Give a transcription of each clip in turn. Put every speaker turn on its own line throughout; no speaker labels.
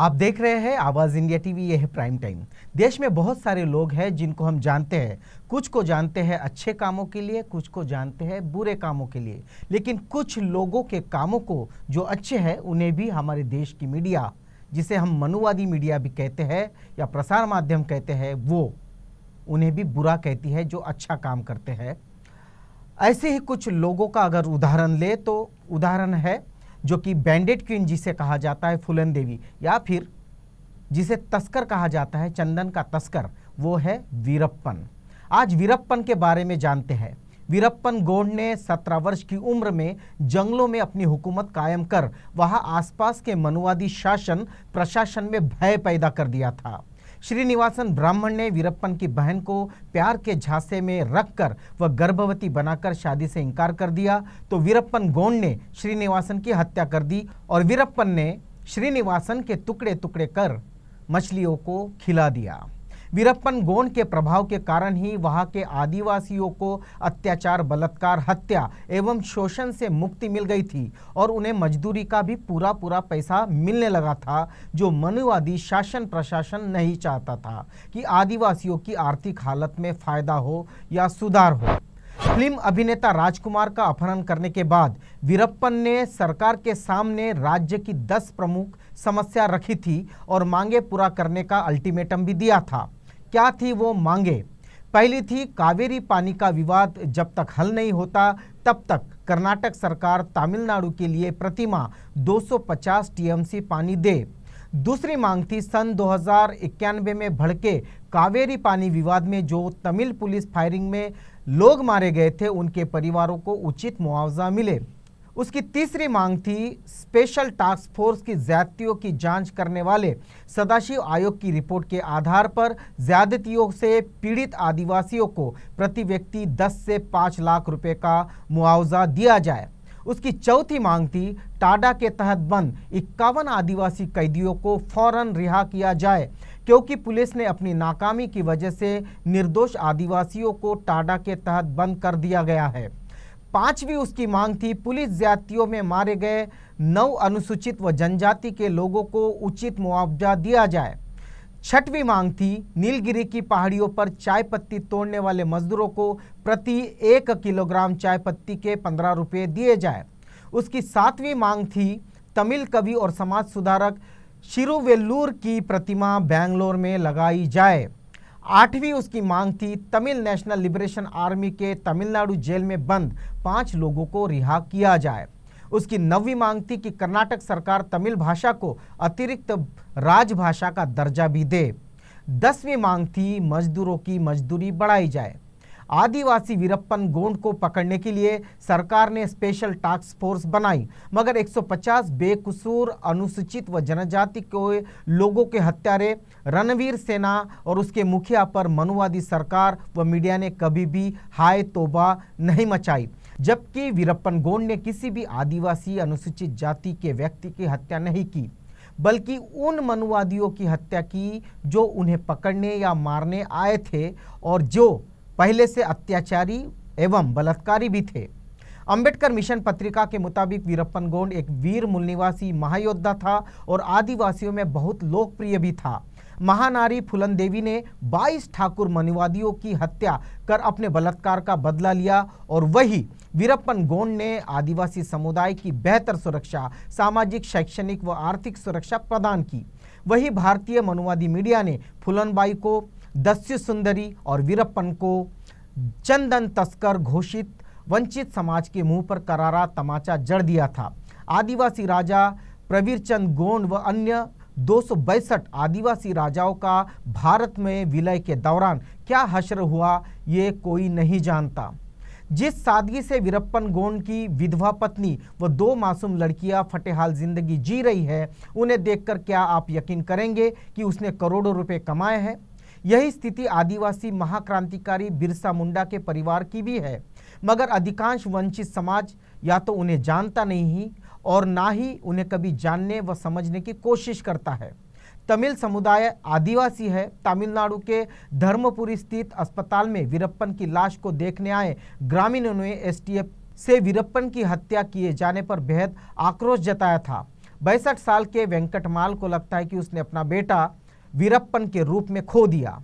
आप देख रहे हैं आवाज़ इंडिया टीवी ये है प्राइम टाइम देश में बहुत सारे लोग हैं जिनको हम जानते हैं कुछ को जानते हैं अच्छे कामों के लिए कुछ को जानते हैं बुरे कामों के लिए लेकिन कुछ लोगों के कामों को जो अच्छे हैं उन्हें भी हमारे देश की मीडिया जिसे हम मनुवादी मीडिया भी कहते हैं या प्रसार माध्यम कहते हैं वो उन्हें भी बुरा कहती है जो अच्छा काम करते हैं ऐसे ही कुछ लोगों का अगर उदाहरण ले तो उदाहरण है जो कि बैंडेड क्वीन जिसे कहा जाता है फुलन देवी या फिर जिसे तस्कर कहा जाता है चंदन का तस्कर वो है वीरप्पन आज वीरप्पन के बारे में जानते हैं वीरप्पन गोंड ने सत्रह वर्ष की उम्र में जंगलों में अपनी हुकूमत कायम कर वहां आसपास के मनुवादी शासन प्रशासन में भय पैदा कर दिया था श्रीनिवासन ब्राह्मण ने वीरप्पन की बहन को प्यार के झांसे में रखकर व गर्भवती बनाकर शादी से इनकार कर दिया तो वीरप्पन गोंड ने श्रीनिवासन की हत्या कर दी और वीरप्पन ने श्रीनिवासन के टुकड़े टुकड़े कर मछलियों को खिला दिया वीरप्पन गोन के प्रभाव के कारण ही वहाँ के आदिवासियों को अत्याचार बलात्कार हत्या एवं शोषण से मुक्ति मिल गई थी और उन्हें मजदूरी का भी पूरा पूरा पैसा मिलने लगा था जो मनुवादी शासन प्रशासन नहीं चाहता था कि आदिवासियों की आर्थिक हालत में फायदा हो या सुधार हो फिल्म अभिनेता राजकुमार का अपहरण करने के बाद वीरप्पन ने सरकार के सामने राज्य की 10 प्रमुख समस्या रखी थी और मांगे पूरा करने का अल्टीमेटम भी दिया था क्या थी वो मांगे पहली थी कावेरी पानी का विवाद जब तक हल नहीं होता तब तक कर्नाटक सरकार तमिलनाडु के लिए प्रतिमा 250 टीएमसी पानी दे दूसरी मांग थी सन दो में भड़के कावेरी पानी विवाद में जो तमिल पुलिस फायरिंग में लोग मारे गए थे उनके परिवारों को उचित मुआवजा मिले उसकी तीसरी मांग थी स्पेशल टास्क फोर्स की ज्यादतियों की जांच करने वाले सदाशिव आयोग की रिपोर्ट के आधार पर ज्यादतियों से पीड़ित आदिवासियों को प्रति व्यक्ति 10 से 5 लाख रुपए का मुआवजा दिया जाए उसकी चौथी मांग थी टाडा के तहत बंद इक्यावन आदिवासी कैदियों को फौरन रिहा किया जाए क्योंकि पुलिस ने अपनी नाकामी की वजह से निर्दोष आदिवासियों को टाडा के तहत बंद कर दिया गया है पांचवी उसकी मांग थी पुलिस जातियों में मारे गए नौ अनुसूचित व जनजाति के लोगों को उचित मुआवजा दिया जाए छठवीं मांग थी नीलगिरी की पहाड़ियों पर चाय पत्ती तोड़ने वाले मजदूरों को प्रति एक किलोग्राम चाय पत्ती के पंद्रह रुपये दिए जाए उसकी सातवीं मांग थी तमिल कवि और समाज सुधारक शिरुवेल्लूर की प्रतिमा बेंगलोर में लगाई जाए आठवीं उसकी मांग थी तमिल नेशनल लिबरेशन आर्मी के तमिलनाडु जेल में बंद पांच लोगों को रिहा किया जाए उसकी नवी मांग थी कि कर्नाटक सरकार तमिल भाषा को अतिरिक्त राजभाषा का दर्जा भी दे दसवीं मांग थी मजदूरों की मजदूरी बढ़ाई जाए आदिवासी वीरप्पन गोंड को पकड़ने के लिए सरकार ने स्पेशल टास्क फोर्स बनाई मगर 150 बेकसूर अनुसूचित व जनजाति के लोगों के हत्यारे रणवीर सेना और उसके मुखिया पर मनुवादी सरकार व मीडिया ने कभी भी हाय तोबा नहीं मचाई जबकि वीरप्पन गोंड ने किसी भी आदिवासी अनुसूचित जाति के व्यक्ति की हत्या नहीं की बल्कि उन मनुवादियों की हत्या की जो उन्हें पकड़ने या मारने आए थे और जो पहले से अत्याचारी एवं बलात्कारी भी थे अंबेडकर मिशन पत्रिका के मुताबिक वीरप्पन गोंड एक वीर मूल निवासी महायोद्धा था और आदिवासियों में बहुत लोकप्रिय भी था महानारी फुलन देवी ने 22 ठाकुर मनुवादियों की हत्या कर अपने बलात्कार का बदला लिया और वही वीरप्पन गोंड ने आदिवासी समुदाय की बेहतर सुरक्षा सामाजिक शैक्षणिक व आर्थिक सुरक्षा प्रदान की वही भारतीय मनुवादी मीडिया ने फुलनबाई को दस्यु सुंदरी और वीरप्पन को चंदन तस्कर घोषित वंचित समाज के मुंह पर करारा तमाचा जड़ दिया था आदिवासी राजा प्रवीरचंद गोंड व अन्य दो आदिवासी राजाओं का भारत में विलय के दौरान क्या हश्र हुआ ये कोई नहीं जानता जिस सादगी से वीरप्पन गोंड की विधवा पत्नी व दो मासूम लड़कियां फटेहाल जिंदगी जी रही है उन्हें देखकर क्या आप यकीन करेंगे कि उसने करोड़ों रुपए कमाए हैं यही स्थिति आदिवासी महाक्रांतिकारी बिरसा मुंडा के परिवार की भी है मगर अधिकांश वंचित समाज या तो उन्हें जानता नहीं और ना ही उन्हें कभी जानने व समझने की कोशिश करता है तमिल समुदाय आदिवासी है तमिलनाडु के धर्मपुरी स्थित अस्पताल में वीरप्पन की लाश को देखने आए ग्रामीणों ने एस से वीरप्पन की हत्या किए जाने पर बेहद आक्रोश जताया था बैसठ साल के वेंकटमाल को लगता है कि उसने अपना बेटा वीरप्पन के रूप में खो दिया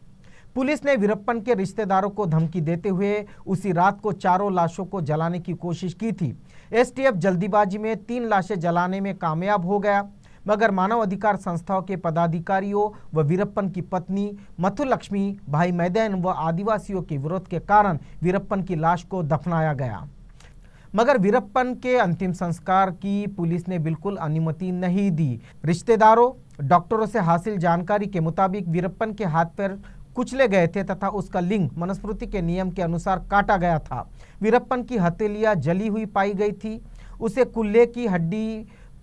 पुलिस ने वीरप्पन के रिश्तेदारों को धमकी देते हुए उसी रात को चारों लाशों को जलाने की कोशिश की थी एसटीएफ जल्दीबाजी में तीन लाशें जलाने में कामयाब हो गया मगर मानव अधिकार संस्थाओं के पदाधिकारियों व वीरप्पन की पत्नी मथु लक्ष्मी भाई मैदैन व आदिवासियों के विरोध के कारण वीरप्पन की लाश को दफनाया गया मगर वीरप्पन के अंतिम संस्कार की पुलिस ने बिल्कुल अनुमति नहीं दी रिश्तेदारों डॉक्टरों से हासिल जानकारी के मुताबिक वीरप्पन के हाथ पैर कुचले गए थे तथा उसका लिंग मनुस्मृति के नियम के अनुसार काटा गया था वीरप्पन की हथेलियाँ जली हुई पाई गई थी उसे कुल्ले की हड्डी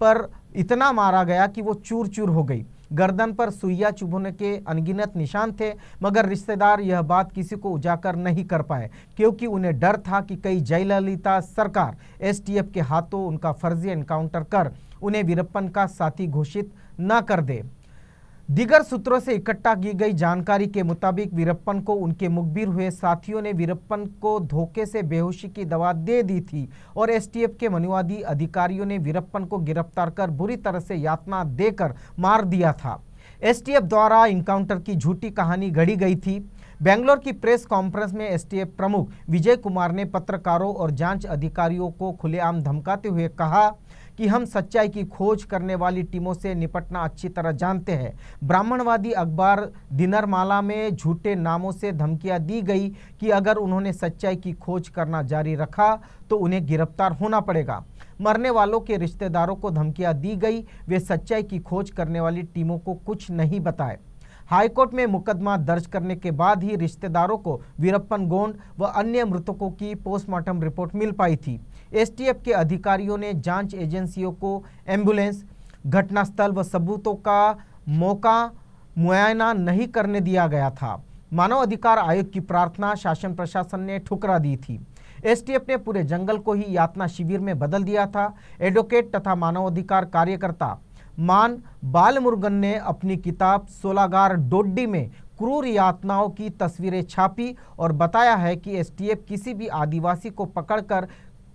पर इतना मारा गया कि वो चूर चूर हो गई गर्दन पर सुइया चुभने के अनगिनत निशान थे मगर रिश्तेदार यह बात किसी को उजागर नहीं कर पाए क्योंकि उन्हें डर था कि कई जयललिता सरकार एसटीएफ के हाथों उनका फर्जी एनकाउंटर कर उन्हें वीरप्पन का साथी घोषित न कर दे दीगर सूत्रों से इकट्ठा की गई जानकारी के मुताबिक वीरप्पन को उनके मुखबिर हुए साथियों ने वीरप्पन को धोखे से बेहोशी की दवा दे दी थी और एसटीएफ के मनुवादी अधिकारियों ने वीरप्पन को गिरफ्तार कर बुरी तरह से यातना देकर मार दिया था एसटीएफ द्वारा इनकाउंटर की झूठी कहानी गढ़ी गई थी बेंगलोर की प्रेस कॉन्फ्रेंस में एसटीएफ प्रमुख विजय कुमार ने पत्रकारों और जांच अधिकारियों को खुलेआम धमकाते हुए कहा कि हम सच्चाई की खोज करने वाली टीमों से निपटना अच्छी तरह जानते हैं ब्राह्मणवादी अखबार दिनरमाला में झूठे नामों से धमकियां दी गई कि अगर उन्होंने सच्चाई की खोज करना जारी रखा तो उन्हें गिरफ्तार होना पड़ेगा मरने वालों के रिश्तेदारों को धमकियां दी गई वे सच्चाई की खोज करने वाली टीमों को कुछ नहीं बताए हाईकोर्ट में मुकदमा दर्ज करने के बाद ही रिश्तेदारों को वीरप्पन गोंड व अन्य मृतकों की पोस्टमार्टम रिपोर्ट मिल पाई थी एसटीएफ के अधिकारियों ने जांच एजेंसियों को एम्बुलेंस घटनास्थल व सबूतों का मौका मुआयना नहीं करने दिया गया था मानव अधिकार आयोग की प्रार्थना शासन प्रशासन ने ठुकरा दी थी एसटीएफ ने पूरे जंगल को ही यातना शिविर में बदल दिया था एडवोकेट तथा मानवाधिकार कार्यकर्ता मान बालमुर्गन ने अपनी किताब सोलागार डोड्डी में क्रूर यातनाओं की तस्वीरें छापी और बताया है कि एसटीएफ किसी भी आदिवासी को पकड़कर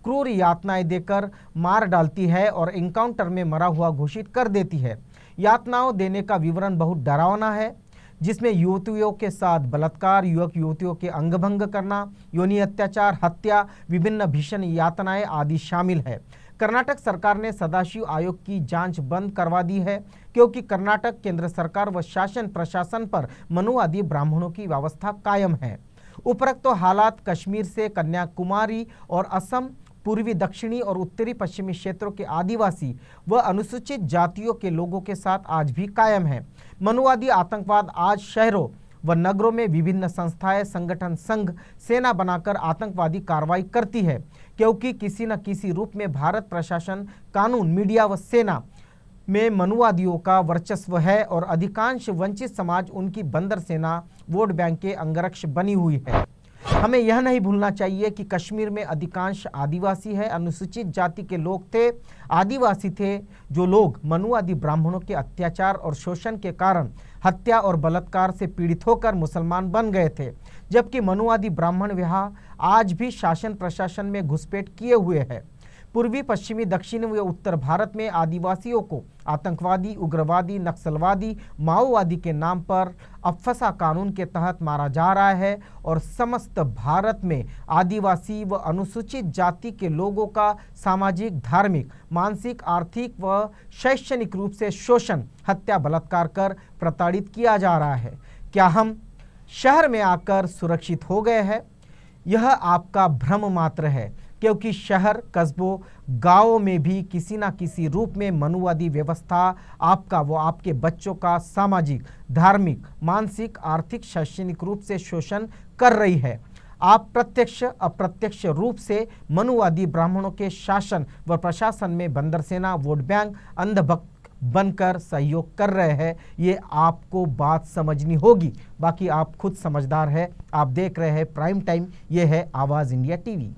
क्रूर यातनाएं देकर मार डालती है और इनकाउंटर में मरा हुआ घोषित कर देती है यातनाओं देने का विवरण बहुत डरावना है जिसमें युवतियों के साथ बलात्कार युवक युवतियों के अंग भंग करना योनि अत्याचार हत्या विभिन्न भीषण यातनाएं आदि शामिल है कर्नाटक सरकार ने सदाशिव आयोग की जांच बंद करवा दी है क्योंकि कर्नाटक केंद्र सरकार व शासन प्रशासन पर मनुवादी ब्राह्मणों की व्यवस्था कायम है उपरोक्त तो हालात कश्मीर से कन्याकुमारी और असम पूर्वी दक्षिणी और उत्तरी पश्चिमी क्षेत्रों के आदिवासी व अनुसूचित जातियों के लोगों के साथ आज भी कायम है मनुवादी आतंकवाद आज शहरों व नगरों में विभिन्न संस्थाएं संगठन संघ सेना बनाकर आतंकवादी कार्रवाई करती है क्योंकि किसी न किसी रूप में भारत प्रशासन कानून मीडिया व सेना में मनुवादियों का वर्चस्व है और अधिकांश वंचित समाज उनकी बंदर सेना वोट बैंक के अंगरक्ष बनी हुई है हमें यह नहीं भूलना चाहिए कि कश्मीर में अधिकांश आदिवासी है अनुसूचित जाति के लोग थे आदिवासी थे जो लोग मनु आदि ब्राह्मणों के अत्याचार और शोषण के कारण हत्या और बलात्कार से पीड़ित होकर मुसलमान बन गए थे जबकि मनुआदि ब्राह्मण विवाह आज भी शासन प्रशासन में घुसपैठ किए हुए है पूर्वी पश्चिमी दक्षिण व उत्तर भारत में आदिवासियों को आतंकवादी उग्रवादी नक्सलवादी माओवादी के नाम पर अफसा कानून के तहत मारा जा रहा है और समस्त भारत में आदिवासी व अनुसूचित जाति के लोगों का सामाजिक धार्मिक मानसिक आर्थिक व शैक्षणिक रूप से शोषण हत्या बलात्कार कर प्रताड़ित किया जा रहा है क्या हम शहर में आकर सुरक्षित हो गए हैं यह आपका भ्रम मात्र है क्योंकि शहर कस्बों गांवों में भी किसी ना किसी रूप में मनुवादी व्यवस्था आपका व आपके बच्चों का सामाजिक धार्मिक मानसिक आर्थिक शैक्षणिक रूप से शोषण कर रही है आप प्रत्यक्ष अप्रत्यक्ष रूप से मनुवादी ब्राह्मणों के शासन व प्रशासन में बंदर सेना वोट बैंक अंधभक्त बनकर सहयोग कर रहे हैं ये आपको बात समझनी होगी बाकी आप खुद समझदार है आप देख रहे हैं प्राइम टाइम ये है आवाज़ इंडिया टीवी